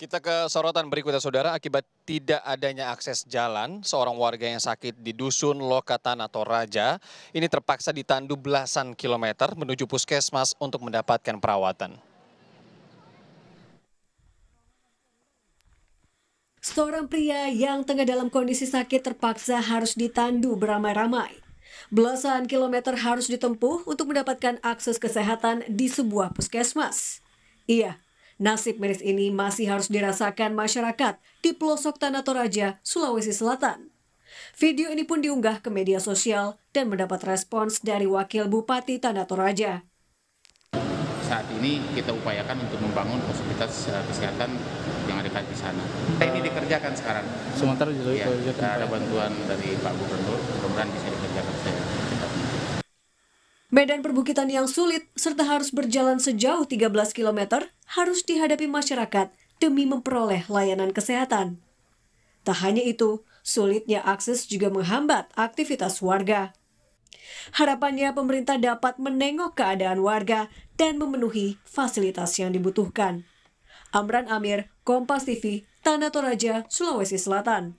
Kita ke sorotan berikutnya saudara, akibat tidak adanya akses jalan, seorang warga yang sakit di Dusun Lokatan atau Raja, ini terpaksa ditandu belasan kilometer menuju puskesmas untuk mendapatkan perawatan. Seorang pria yang tengah dalam kondisi sakit terpaksa harus ditandu beramai-ramai. Belasan kilometer harus ditempuh untuk mendapatkan akses kesehatan di sebuah puskesmas. Iya, Nasib miris ini masih harus dirasakan masyarakat di pelosok Tanah Toraja, Sulawesi Selatan. Video ini pun diunggah ke media sosial dan mendapat respons dari Wakil Bupati Tanah Toraja. Saat ini kita upayakan untuk membangun fasilitas eh, kesehatan yang ada di sana. Ini dikerjakan sekarang. Sementara juga ya, ada bantuan dari Pak Gubernur, kemudian bisa dikerjakan sekarang. Medan perbukitan yang sulit serta harus berjalan sejauh 13 km harus dihadapi masyarakat demi memperoleh layanan kesehatan. Tak hanya itu, sulitnya akses juga menghambat aktivitas warga. Harapannya pemerintah dapat menengok keadaan warga dan memenuhi fasilitas yang dibutuhkan. Amran Amir, Kompas TV, Tanah Toraja, Sulawesi Selatan.